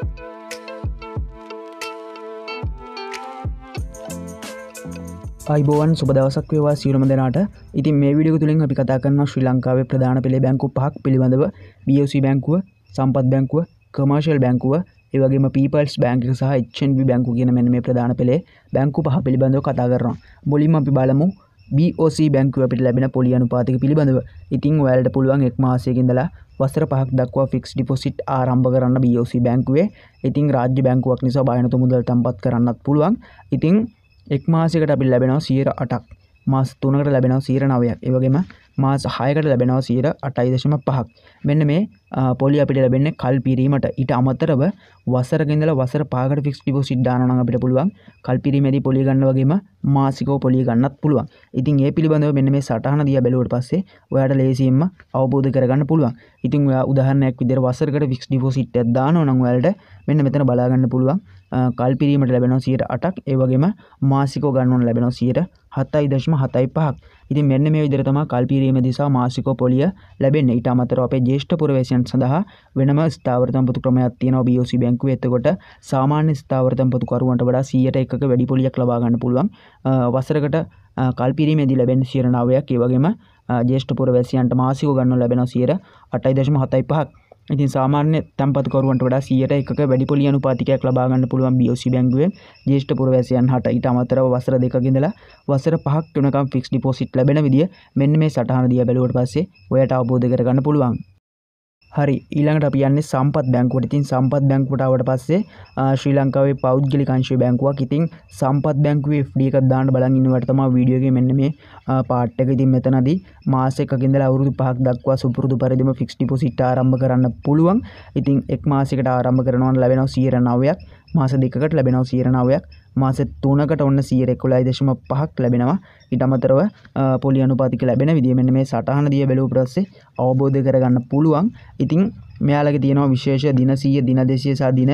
යිබෝවන් සුබ දවසක් වේවා සියලුම දෙනාට ඉතින් මේ විඩිය තුළින් අපි කතා කරන ශ්‍රී ලංකාවේ ප්‍රධාන පෙළේ බැංකු පහක් පිළිබඳව BOC බැංකුව සම්පත් බැංකුව කමර්ශල් බැංකුව ඒවගේම පීපල්ස් බැංක සහ එච්චන්බි බැංකු කියන මෙන මේ ප්‍රධාන පෙළේ බැංකු පහ පිළිබඳව කතා කරනවා මුලින්ම අපි බලමු BOC බැංකුව අපිට ලැබෙන පොලි අනුපාතික පිළිබඳව ඉතිං ඔයාලට පුළුවන් එක් මාසයකින්දලා වසර පහක් දක්වා ෆික්ස් ඩිපොසිට් ආරම්භ කරන්න BOC බැංකුවේ ඉතිං රාජ්‍ය බැංකුවක් නිසා බයනතු මුදල් තම්පත් කරන්නත් පුළුවන් ඉතිං එක් මාසකට අපි ලැබෙනවා සියර අටක් මාස් තුනකට ලැබෙනව සීර නවයක් ඒවගේම මාස හයකට ලැබෙනව සීර අටයිදශම පහක් මෙන්න මේ පොලි අපිට ලැබෙන්නේ කල් පිරීමට ඉට අමතරව වසරගෙන්දල වසර පාගට ෆික්ස් ිපෝ සිද්ධාන අපිට පුළුවන් කල් පිරිමැදි පොලිගන්න වගේම මාසිකෝ පොලි ගන්නත් පුළුවන් ඉතින් ඒ පිළිබඳව මෙන්න මේ සටහන දිය බැලුවට පස්සේ ඔයාට ලේසියෙන්ම අවබෝධ කරගන්න පුළුවන් ඉතින් ඔයා උදාහරණයක් විදිහට වසරකට ෆික්ස් ඩිපොසිට් එකක් දානවා නම් ඔයාලට මෙන්න මෙතන බලාගන්න පුළුවන් කල් පිරීමට ලැබෙනවා 8ක් ඒ වගේම මාසිකෝ ගන්න ඕන ලැබෙනවා 10 හතයි දශම හතයි පහක් ඉති මෙන්න මේ විදිරතම කල්පිරීම දිසා මාසිකෝ පොලිය ලැබෙන්නේ ඊට අමතර අපේ ජේෂ්ඨ පුරවේශයන් සඳහා වෙනම ස්ථාවරතම් පොතු ක්‍රමයක් තියෙනවා BOC බැංකුවේ එතකොට සාමාන්‍ය ස්ථාවරතම් පොතු කරුවන්ට වඩා 100ට එකක වැඩි පොලියක් ලබා ගන්න පුළුවන් වසරකට කල්පිරීමේදී ලැබෙන සියර 9ක් ඒ වගේම ජේෂ්ඨ පුරවැසියන්ට මාසිකව ගන්න ලැබෙනවා සියර 8.45ක් ඉතින් සාමාන්‍ය තැම්පත්කරුවන්ට වඩා සියයට එක වැඩිපොලි අනුපාතිකයක් ලබාගන්න පුළුවන් BOC බැංකුවෙන් ජේෂ්ඨ පුරවැසියන් හට ඊට අමතරව වසර දෙකක ඉඳලා වසර පහක් වෙනකම් ෆික්ස් ඩිපොසිට් ලැබෙන විදිය මෙන්න මේ සටහන දිහා බැලුවට පස්සේ ඔයාට අවබෝධ කරගන්න පුළුවන්. හරි ඊළඟට අපියන්නේ සම්පත් බැංකුවට ඉතින් සම්පත් බැංකුවටාවට පස්සේ ශ්‍රී ලංකාවේ පෞද්ගලි කංශය බැංකුවක් ඉතින් සම්පත් බැංකුවේ FD එකක් දාන්න බලන් ඉන්නවට තමයි වීඩියෝ එකේ මෙන්න මේ පාර්ට් එක ඉතින් මෙතනදී මාසයකක ඉඳලා අවුරුදු 5ක් දක්වා සුපුරුදු පරිදිම ෆික්ස් ඩිපොසිට් ආරම්භ කරන්න පුළුවන් ඉතින් එක් මාසයකට ආරම්භ කරනවා නම් ලැබෙනවා 109ක් මාස දෙකට ලැබෙනව සීරණාවයක් මාස තුනකට ඔන්න සීරෙක්කුලයි දේශම පහක් ලැබෙනවා ඉටමතරව පොලි අනුපාතික ලැබෙන විදිමෙන් මේ සටහන දිය බැලූ ප්‍රස්සේ අවබෝධ කරගන්න පුළුවන් ඉතිං මෙයාලගේ තියෙනවා විශේෂ දිනසීය දින දෙසිය සාධින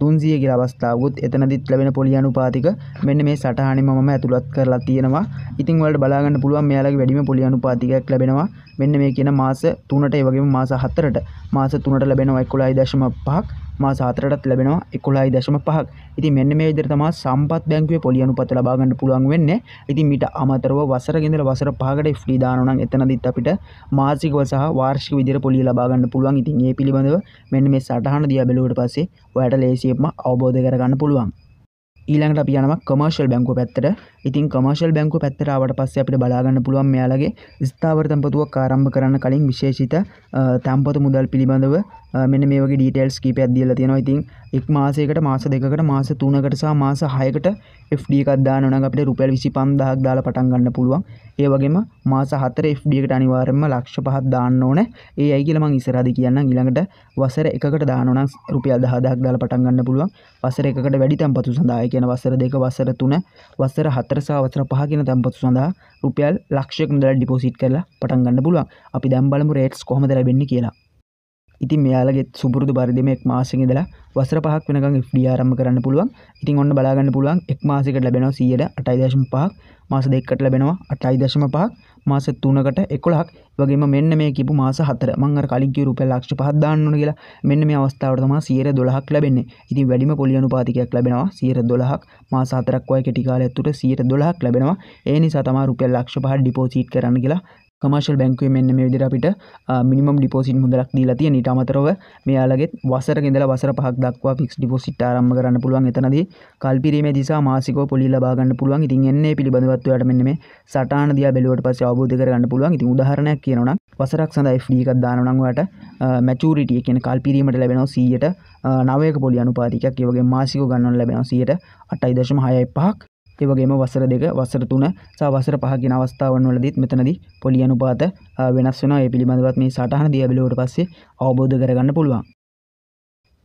තුන්සිය කියලා අවස්ථාවකුත් එතනදිත් ලැබෙන පොලියනු පාතික මෙන්න මේ සටහනෙම මම ඇතුළත් කරලා තියෙනවා ඉතින් වලට බලාගන්න පුළුවන් මෙයාලගේ වැඩිම පොලියනු පාතිකයක් ලැබෙනවා මෙන්න මේ කියන මාස තුනට ඒ වගේම මාස හතරට මාස තුනට ලැබෙනවා එක්කුලයි දශම පහක් මා සාතරටත් ලැබෙනවා එකොලායි දශම පහක් ඉති මෙන්න මේ දරතමා සම්පත් බැංකුවේ පොලියනු පත ලබාගන්න පුළුවන් වෙන්න ඉති මිට අමතරව වසර ගෙදර වසර පහකට ෆ්‍රී දානන එතනදිත් අපිට මාසිකව සහ වාර්ෂික විදිර පොලිය ලබාගන්න පුළුවන් ඉතින් ඒ පිළිබඳව මෙන්න මේ සටහන දිය බැලුවට පස්සේ ඔයට ලේසියෙන්ම අවබෝධ කරගන්න පුළුවන් ඊළඟට පියනම කමර්ශල් බැංකු පැත්තට ඉතින් කමර්ශල් බැංකු පැත්තරාවට පස්ස අපිට බලාගන්න පුළුවන් මෙයාලගේ ස්ථාවර තැම්පතුවක් ආරම්භ කරන්න කලින් විශේෂිත තැම්පතු මුදල් පිළිබඳව මෙන්න මේ වගේ ඩීටේල්ස් කීපයක් දීලා තියෙනවා. ඉතින් එක් මාසයකට මාස දෙකකට මාස 3කට සහ මාස 6කට FD එකක් දාන්න ඕන නම් අපිට රුපියල් 25000ක් දාලා පටන් ගන්න පුළුවන්. ඒ වගේම මාස 4 FD එකට අනිවාර්යයෙන්ම ලක්ෂ 5ක් දාන්න ඕනේ. ඒ අය කියලා මම ඉස්සරහදී කියන්නම් ඊළඟට වසර 1කට දානවා නම් රුපියල් 10000ක් දාලා පටන් ගන්න පුළුවන්. වසර 1කට වැඩි තැන්පතු සඳහා කියන වසර 2 වසර 3 වසර 4 සහ වසර 5 කියන තැන්පතු සඳහා රුපියල් ලක්ෂයක මුදල් ඩිපොසිට් කරලා පටන් ගන්න පුළුවන්. අපි දැන් බලමු රේට්ස් කොහොමද ලැබෙන්නේ කියලා. ඉතින් මෙයාලගෙත් සුපුරදු පරිදිම එක් මාසික ඉදලා වසර පහක් වෙනකම් FD ආරම්භ කරන්න පුළුවන්. ඉතින් ඔන්න බලා ගන්න පුළුවන් එක් මාසයකට ලැබෙනවා 108.5ක්, මාස දෙකකට ලැබෙනවා 8.5ක්, මාස 3කට 11ක්. වගේම මෙන්න මේ කියපු මාස 4. මම අර කලින් කිව්ව රුපියල් ලක්ෂ 5ක් දාන්න ඕන කියලා. මෙන්න මේ අවස්ථාවට තමයි 112ක් ලැබෙන්නේ. ඉතින් වැඩිම පොලි අනුපාතිකයක් ලැබෙනවා 112ක්. මාස 4ක් වගේ කෙටි කාලයක් තුර 112ක් ලැබෙනවා. ඒ නිසා තමයි රුපියල් ලක්ෂ 5ක් ඩිපොසිට් කරන්න කියලා කමර්ශල් බැංකුවේ මෙන්න මේ විදිර අපිට මිනිමම් ඩිපෝසිට මුදලක් දී තිය නිට අමතරව මෙයාලගේ වසර ගෙදල වසර පහක් දක්වා ෆික්ස් ඩිපෝසිට් ආරම්ම කරන්න පුළුවන් එතනද කල්පිරීම දිසා මාසිකෝ පොලි ලබාගන්න පුළුවන් ඉතින් එන්නේ පිළිබඳවත්වයට මෙන්න මේ සටාන දිය බැලුවට පස්සේ අවබෝධ කරගන්න පුළුවන් ඉතින් උදාහරණයක් කියනවා වසරක් සඳහා FD එකක් දානවා නම් ඔයාලට මැචියුරිටි කියන කල්පිරීමට ලැබෙනවා 100ට නවයක පොලි අනුපාතිකයක් ඒ වගේ මාසිකව ගන්නවට ලැබෙනවා 100ට 8.65ක් ඒවගේම වසර දෙක වසර තුන සවසර පහගෙන අවස්ථාවන් වලදීත් මෙතනදී පොලියනුපාත වෙනස් වෙන පිළිබඳවත් මේ සටහන දියබිලෝට පස්සේ අවබෝධ කරගන්න පුළුවන්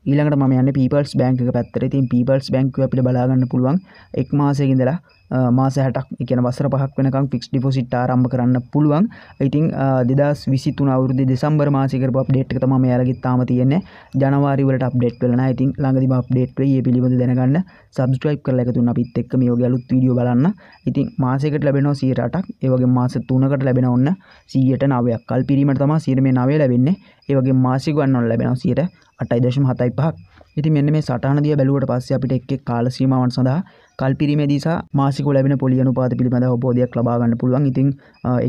ඊළඟට ම යන්න පිපල්ස් බැංක පැත්තර තින් පිපල්ස් බැංක අපිට බලාගන්න පුළුවන් එක් මාසයකින්දලා මාස හටක් එකන වසර පහක් වෙනකම් ෆික්ස් ඩිපොසිට් ආරම්භ කරන්න පුළුවන් ඉතින් දෙදස් විසිතුන අවුරුදු දෙසම්බර් මාසිකරපු අප්ඩේට් එක තමයි යාලගෙත් තාම තියෙන්නේ ජනවාරි වලට අප්ඩේට් වෙලා නැහැ ඉතින් ළඟදීම අප්ඩේට් වෙයි මේ පිළිබඳව දැනගන්න subscribe කරලා එකතු වෙන්න අපිත් එක්ක මේ වගේ අලුත් වීඩියෝ බලන්න ඉතින් මාසයකට ලැබෙනවා 108ක් ඒ වගේම මාස 3කට ලැබෙන ඔන්න 100ට 9ක් කල්පිරීමට තමයි 100 මේ 9 ලැබෙන්නේ ඒ වගේම මාසික ගන්නවල ලැබෙනවා 100 අටයිදශම හතයි පහක් ඉති මෙන්න මේ සටහන දිය බැලුවට පස්ස අපිට එක් කාල සීමාවන් සඳහා කල් පිරිමේදස මාසික ලැබෙන පොලියනු පාත පිළිබඳ හෝදයක් ලබාගන්න පුළුවන් ඉතින්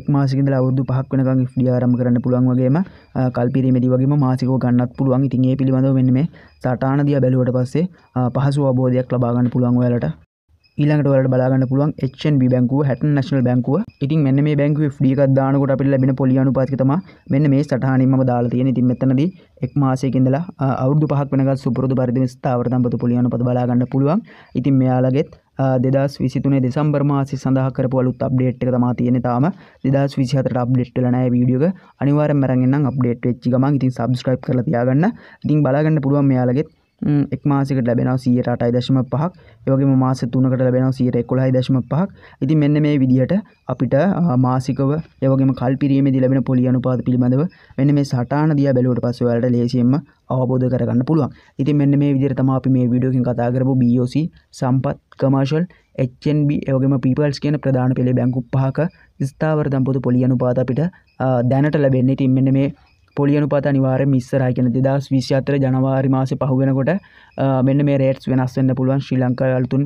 එක් මාසිකද අවුදු පහක් වෙනකං ්ඩියාරම කරන්න පුළුවන්ගේම කල් පිරිමේදි වගේම මාසික ගන්නත් පුළුවන් ඉතින් ඒ පිළිබඳව වෙන්න මේ සටාන දිය බැලුවට පස්සේ පහසු අවබෝධයක් ලබාගන්න පුළුවන් ඔයාලට ඊළඟට වලට බලාගන්න පුළුවන් HNB බැංකුව හැටන් නැශනල් බැංකුව ඉතින් මෙන්න මේ බැංකුවේ ෆ්‍රී එකක් දානකොට අපිට ලැබෙන පොලි අනුපාතික තමයි මෙන්න මේ සටහනින් මම දාලා තියෙන. ඉතින් මෙතනදී එක් මාසයක ඉඳලා අවුරුදු 5ක් වෙනකල් සුපුරුදු පරිදි ස්ථාවර දම්පතු පොලි අනුපාත බලාගන්න පුළුවන්. ඉතින් මෙයාලගෙත් දෙදස් විසිතුනේ දෙසම්බර් මාසි සඳහා කරපු අලුත් අප්ඩේට් එක තමයි තියෙන්නේ තාම 2024ට අප්ඩේට් වෙලා නැහැ වීඩියෝ එක අනිවාර්යෙන්ම අරන් එන්නම් අප්ඩේට් වෙච්ච ගමන් ඉතින් subscribe කරලා තියාගන්න. ඉතින් බලාගන්න පුළුවන් මෙයාලගෙත් එක් මාසිකට ලැබෙනව සියයට අටයි දශම පහක් ඒවගේ මාස තුනකට ලැබෙනව සියයට එකොළහයි දශම පහක් ඉති මෙන්න මේ විදිහට අපිට මාසිකව ඒවගේ කල් පිරීමේදී ලැබෙන පොලි අනුපාත පිළිබඳව මෙන්න මේ සටහන දිහා බැලුවට පස්සේ ඔයාලට ලේසියෙන්ම අවබෝධ කරගන්න පුළුවන්. ඉතින් මෙන්න මේ විදිහට තමයි අපි මේ වීඩියෝ එකෙන් කතා කරපු BOC සම්පත් කමර්ෂල් HNB ඒවගේම පීපල්ස් කියන ප්‍රධාන පෙළේ බැංකු පහක ස්ථාවර දම්පොතු පොලි අනුපාත අපිට දැනට ලැබෙන්නේ ඉතින් මෙන්න මේ පොලියනු පත අනිවාර මිස්සරයි කියන දෙදස් විශ්‍යතර ජනවාරි මාස පහුවෙනකොට මෙන්න මේ රේට්ස් වෙනස් වන්න පුළුවන් ශ්‍රී ලංකාවලතුන්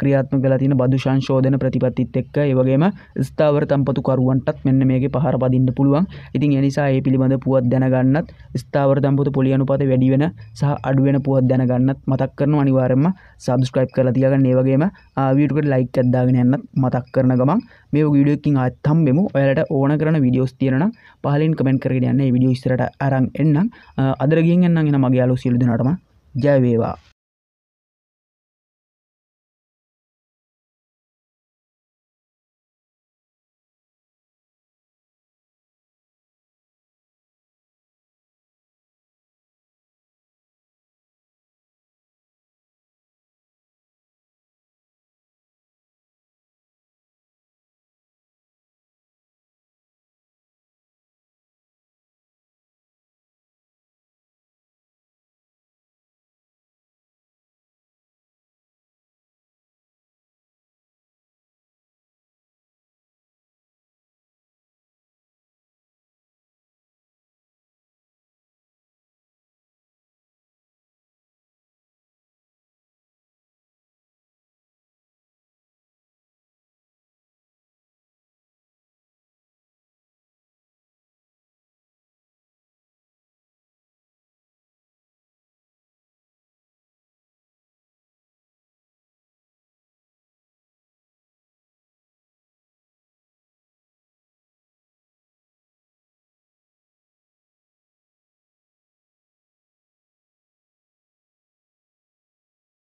ක්‍රියාත්ම කලතින බදුශංශෝධන ප්‍රතිපත්තිත් එක්ක ඒවගේම ස්ථාවර තම්පතු කරුවන්ටත් මෙන්න මේගේ පහර පදින්න පුළුවන් ඉතින් එනිසා ඒ පිළිබඳ පුවත් දැනගන්නත් ස්ථාවර තම්පතු පොලියනු පත වැඩිවෙන සහ අඩුවෙන පුවත් දැනගන්නත් මතක් කරන අනිවාරෙන්ම සබස්ක්‍රයිප් කල තියගන්න ඒවගේම ආවිටකට ලයික් අද්දාගෙන එන්නත් මතක් කරන ගමන් මේ විඩියකින් අත්තම් මෙම ඔයාලට ඕන කරන විඩියෝස් තියෙන පහලින් කමෙන්ට කරගෙන යන්න විඩියෝ ඉස්සරට අරන් එන්නම් අදරගින් එන්නම් එන මගේ අලු සිල්දනටම ජයවේවා